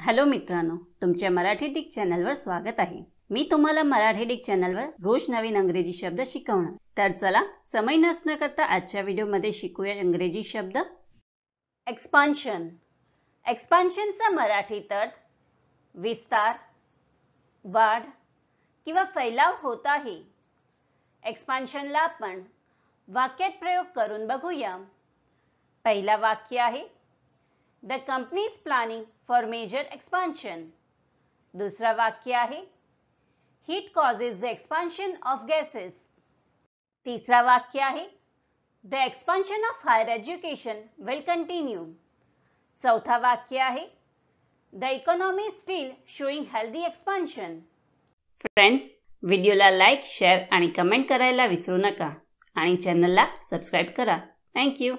hello मित्रांनो तुमच्या Marathi Dick चॅनलवर स्वागत आहे मी तुम्हाला मराठी डिक चॅनलवर रोज नवीन अंग्रेजी शब्द शिकवणार तर चला समय नसण्याकरता करता आजच्या व्हिडिओमध्ये शिकूया इंग्रजी शब्द एक्सपान्शन एक्सपान्शनचा मराठी अर्थ विस्तार वाढ किंवा फैलाव होत आहे एक्सपान्शनला आपण वाक्यात प्रयोग करून बघूया पहिला वाक्य आहे the company is planning for major expansion दुसरं वाक्य आहे heat causes the expansion of gases तिसरा वाक्य आहे the expansion of higher education will continue चौथा वाक्य आहे the economy still showing healthy expansion friends व्हिडिओला लाईक शेअर आणि कमेंट करायला विसरू नका आणि चॅनलला सबस्क्राईब करा थँक्यू